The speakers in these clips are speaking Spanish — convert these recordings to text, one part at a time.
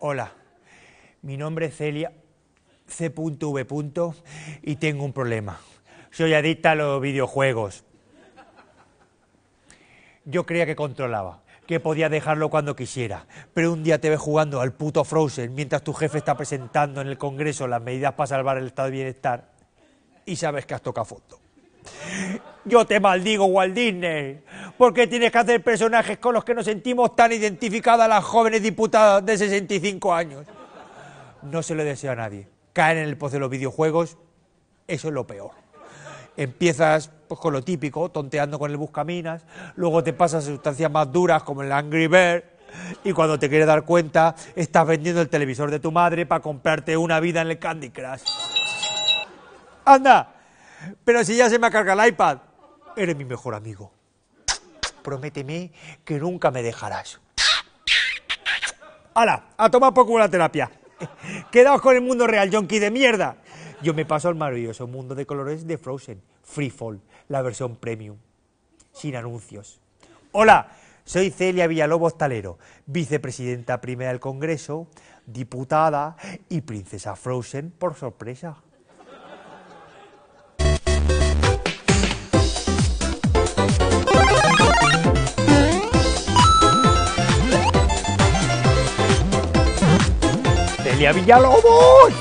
Hola, mi nombre es Celia C.V. y tengo un problema. Soy adicta a los videojuegos. Yo creía que controlaba, que podía dejarlo cuando quisiera, pero un día te ves jugando al puto Frozen mientras tu jefe está presentando en el Congreso las medidas para salvar el estado de bienestar y sabes que has tocado fondo. Yo te maldigo, Walt Disney. porque tienes que hacer personajes con los que nos sentimos tan identificadas las jóvenes diputadas de 65 años? No se lo desea a nadie. Caer en el pozo de los videojuegos, eso es lo peor. Empiezas pues, con lo típico, tonteando con el buscaminas, luego te pasas a sustancias más duras como el Angry Bird, y cuando te quieres dar cuenta, estás vendiendo el televisor de tu madre para comprarte una vida en el Candy Crush. ¡Anda! Pero si ya se me ha cargado el iPad eres mi mejor amigo. Prométeme que nunca me dejarás. ¡Hala! A tomar poco la terapia. Quedaos con el mundo real, yonki de mierda. Yo me paso al maravilloso mundo de colores de Frozen, Freefall, la versión premium, sin anuncios. Hola, soy Celia Villalobos Talero, vicepresidenta primera del Congreso, diputada y princesa Frozen por sorpresa. Villalobos.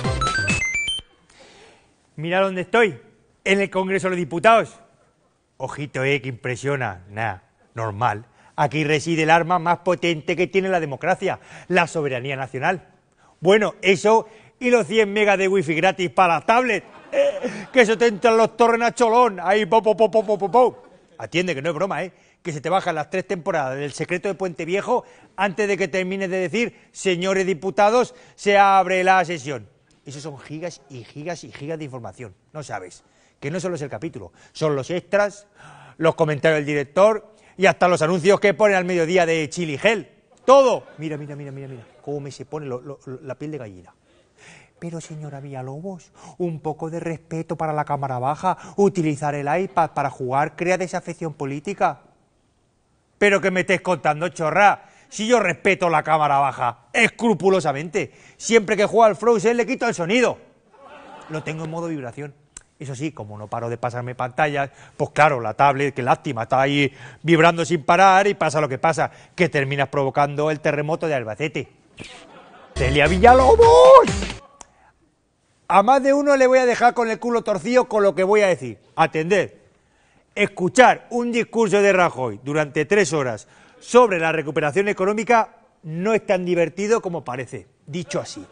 Mira dónde estoy, en el Congreso de los Diputados. Ojito, eh, que impresiona. Nada, normal. Aquí reside el arma más potente que tiene la democracia, la soberanía nacional. Bueno, eso y los 100 megas de wifi gratis para las tablets. Eh, que se te entran los torres a cholón. Ahí, po, po, po, po, Atiende, que no es broma, ¿eh? que se te bajan las tres temporadas del secreto de Puente Viejo antes de que termines de decir, señores diputados, se abre la sesión. Esos son gigas y gigas y gigas de información, no sabes. Que no solo es el capítulo, son los extras, los comentarios del director y hasta los anuncios que ponen al mediodía de Chili Gel. Todo. Mira, mira, mira, mira, mira, cómo me se pone la piel de gallina. Pero señora Villalobos, un poco de respeto para la Cámara Baja, utilizar el iPad para jugar crea desafección política. Pero que me estés contando, chorra. Si yo respeto la cámara baja, escrupulosamente. Siempre que juega al Frozen le quito el sonido. Lo tengo en modo vibración. Eso sí, como no paro de pasarme pantallas, pues claro, la tablet, qué lástima, está ahí vibrando sin parar y pasa lo que pasa, que terminas provocando el terremoto de Albacete. ¡Telia Villalobos! A más de uno le voy a dejar con el culo torcido con lo que voy a decir. Atended escuchar un discurso de Rajoy durante tres horas sobre la recuperación económica no es tan divertido como parece, dicho así.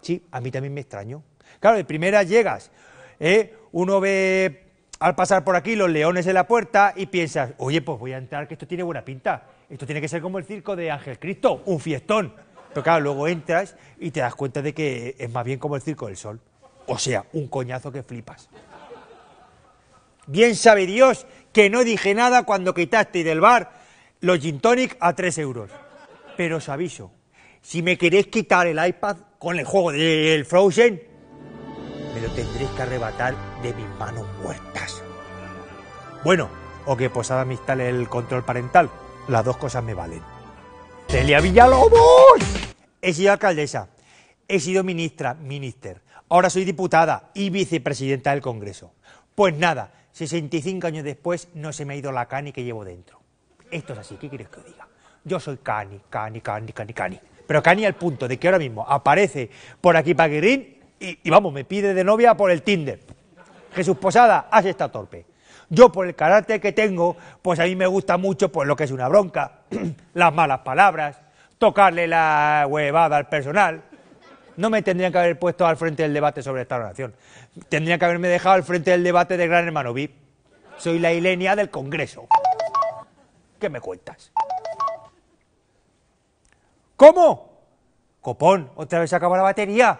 Sí, a mí también me extraño. Claro, de primera llegas, ¿eh? uno ve al pasar por aquí los leones en la puerta y piensas, oye, pues voy a entrar, que esto tiene buena pinta. Esto tiene que ser como el circo de Ángel Cristo, un fiestón. Pero claro, luego entras y te das cuenta de que es más bien como el circo del sol. O sea, un coñazo que flipas. Bien sabe Dios que no dije nada cuando quitaste del bar los gin tonic a 3 euros. Pero os aviso, si me queréis quitar el iPad con el juego del Frozen, me lo tendréis que arrebatar de mis manos muertas. Bueno, o que posada amistad instale el control parental. Las dos cosas me valen. ¡Celia Villalobos! He sido alcaldesa, he sido ministra, minister. Ahora soy diputada y vicepresidenta del Congreso. Pues nada, 65 años después no se me ha ido la cani que llevo dentro. Esto es así, ¿qué quieres que os diga? Yo soy cani, cani, cani, cani, cani. Pero cani al punto de que ahora mismo aparece por aquí Paguirín y, vamos, me pide de novia por el Tinder. Jesús Posada, haz esta torpe. Yo por el carácter que tengo, pues a mí me gusta mucho pues, lo que es una bronca, las malas palabras, tocarle la huevada al personal, no me tendrían que haber puesto al frente del debate sobre esta relación. Tendrían que haberme dejado al frente del debate de Gran Hermano VIP. Soy la Ilenia del Congreso. ¿Qué me cuentas? ¿Cómo? Copón, otra vez se acaba la batería.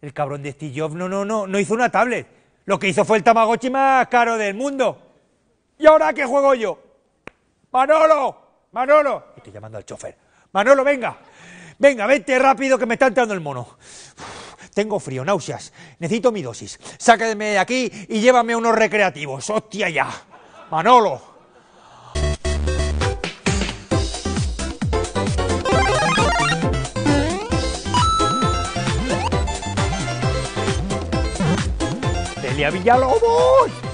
El cabrón de Stillov no, no, no, no hizo una tablet. Lo que hizo fue el Tamagotchi más caro del mundo. ¿Y ahora qué juego yo? Manolo, Manolo. Estoy llamando al chofer. Manolo, venga. Venga, vete rápido que me está entrando el mono. tengo frío, náuseas. Necesito mi dosis. Sáquenme de aquí y llévame unos recreativos. Hostia ya. Manolo. Delia Villalobos.